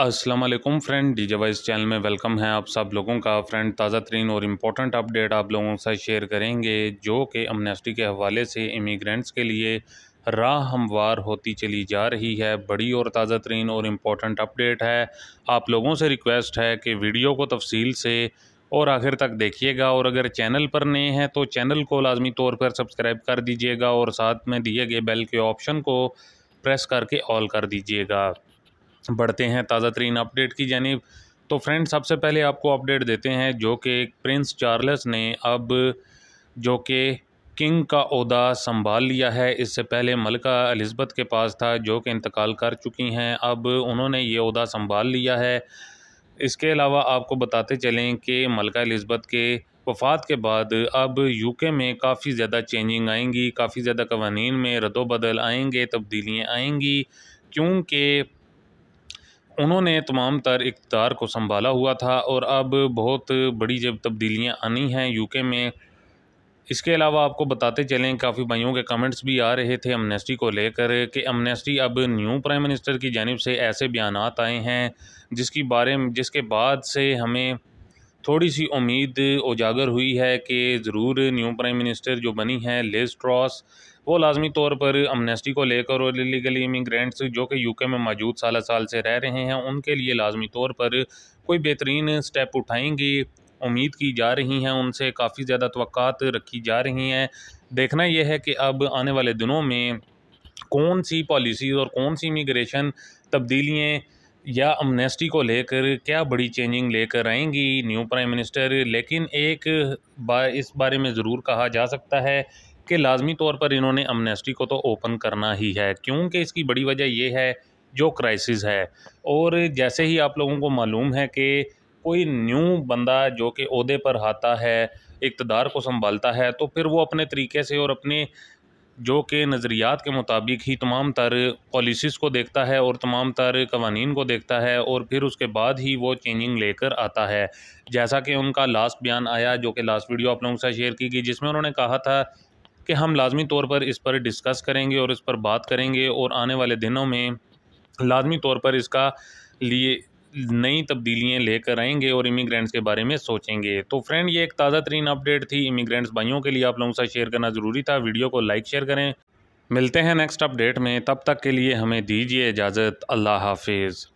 Aslam friend the voice channel में welcome है आप सब लोगों का फ्रेंड ताज़ा तरीन और इम्पोर्टेंट अपडेट आप लोगों से शेयर करेंगे जो कि अमनेस्टी के हवाले से इमीग्रेंट्स के लिए राह हमवार होती चली जा रही है बड़ी और ताज़ा तरीन और इम्पोर्टेंट अपडेट है आप लोगों से रिक्वेस्ट है कि वीडियो को तफसील से और आखिर तक देखिएगा और अगर चैनल पर नए हैं तो चैनल को लाजमी तौर पर सब्सक्राइब कर दीजिएगा और साथ में दिए गए बेल के ऑप्शन को प्रेस करके ऑल कर दीजिएगा बढ़ते हैं ताज़ा तरीन अपडेट की जानब तो फ्रेंड सबसे पहले आपको अपडेट देते हैं जो कि प्रिंस चार्ल्स ने अब जो कि किंग का अहदा संभाल लिया है इससे पहले मलका अलिजबत के पास था जो कि इंतकाल कर चुकी हैं अब उन्होंने ये अहदा संभाल लिया है इसके अलावा आपको बताते चलें कि मलका अलिजबत के वफात के बाद अब यूके में काफ़ी ज़्यादा चेंजिंग आएंगी काफ़ी ज़्यादा कवानीन में रदोबदल आएंगे तब्दीलियाँ आएंगी क्योंकि उन्होंने तमाम तर इकतदार को संभाला हुआ था और अब बहुत बड़ी जब तब्दीलियाँ आनी हैं यूके में इसके अलावा आपको बताते चलें काफ़ी भाइयों के कमेंट्स भी आ रहे थे अमनेस्टी को लेकर कि अमनेस्टी अब न्यू प्राइम मिनिस्टर की जानब से ऐसे बयान आए हैं जिसकी बारे में जिसके बाद से हमें थोड़ी सी उम्मीद उजागर हुई है कि ज़रूर न्यू प्राइम मिनिस्टर जो बनी है लिज ट्रॉस वो लाजमी तौर पर अमनेस्टी को लेकर और इलीगली इमिग्रेंट्स जो कि यूके में मौजूद साल साल से रह रहे हैं उनके लिए लाजमी तौर पर कोई बेहतरीन स्टेप उठाएंगी उम्मीद की जा रही हैं उनसे काफ़ी ज़्यादा तो रखी जा रही हैं देखना यह है कि अब आने वाले दिनों में कौन सी पॉलिसीज़ और कौन सी इमिग्रेशन तब्दीलियाँ या अमनेस्टी को लेकर क्या बड़ी चेंजिंग लेकर आएंगी न्यू प्राइम मिनिस्टर लेकिन एक बा इस बारे में ज़रूर कहा जा सकता है कि लाजमी तौर पर इन्होंने अमनेस्टी को तो ओपन करना ही है क्योंकि इसकी बड़ी वजह यह है जो क्राइसिस है और जैसे ही आप लोगों को मालूम है कि कोई न्यू बंदा जो कि अहदे पर आता है इकतदार को संभालता है तो फिर वो अपने तरीके से और अपने जो कि नज़रियात के मुताबिक ही तमाम तर पॉलिसीज़ को देखता है और तमाम तर कवानीन को देखता है और फिर उसके बाद ही वो चेंजिंग लेकर आता है जैसा कि उनका लास्ट बयान आया जो कि लास्ट वीडियो आप लोगों के साथ शेयर की गई जिसमें उन्होंने कहा था कि हम लाजमी तौर पर इस पर डिस्कस करेंगे और इस पर बात करेंगे और आने वाले दिनों में लाजमी तौर पर इसका लिए नई तब्दीलियाँ लेकर आएंगे और इमिग्रेंट्स के बारे में सोचेंगे तो फ्रेंड ये एक ताज़ा तरीन अपडेट थी इमिग्रेंट्स भाइयों के लिए आप लोगों से शेयर करना ज़रूरी था वीडियो को लाइक शेयर करें मिलते हैं नेक्स्ट अपडेट में तब तक के लिए हमें दीजिए इजाज़त अल्लाह हाफिज़